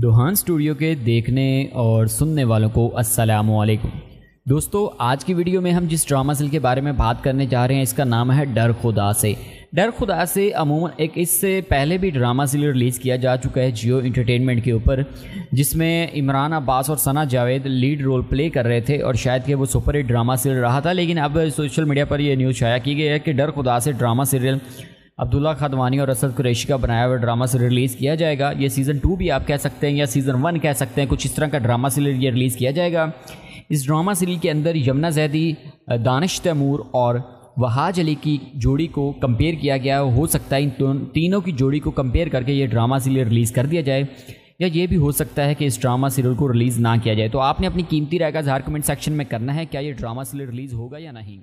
दोहान studio के देखने और सुनने वालों को अस्सलाम वालेकुम दोस्तों आज की वीडियो में हम जिस ड्रामा सिल के बारे में बात करने जा रहे हैं इसका नाम है डर खुदा से डर खुदा से अमूमन एक इससे पहले भी ड्रामा सिल रिलीज़ किया जा चुका है जियो इंटरटेनमेंट के ऊपर जिसमें इमरान अब्बास और Sana Javed lead role play कर रहे थे और शायद कि वो सुपर हिट ड्रामा सीरियल रहा था लेकिन अब सोशल मीडिया पर यह न्यूज़ शाया की गई है कि डर खुदा से ड्रामा सीरियल अब्दुल्ला खादवानी और असद कुरैशी का बनाया हुआ ड्रामा से रिलीज़ किया जाएगा ये सीज़न टू भी आप कह सकते हैं या सीज़न वन कह सकते हैं कुछ इस तरह का ड्रामा सीरीज ये रिलीज़ किया जाएगा इस ड्रामा सीरीज के अंदर यमुना जैदी दानिश तैमूर और वहाज अली की जोड़ी को कंपेयर किया गया हो सकता है इन तीनों की जोड़ी को कंपेयर करके ये ड्रामा सीरियल रिलीज़ कर दिया जाए या ये भी हो सकता है कि इस ड्रामा सीरियल को रिलीज़ ना किया जाए तो आपने अपनी कीमती राय का जहार कमेंट सेक्शन में करना है क्या ये ड्रामा सीरियल रिलीज़ होगा या नहीं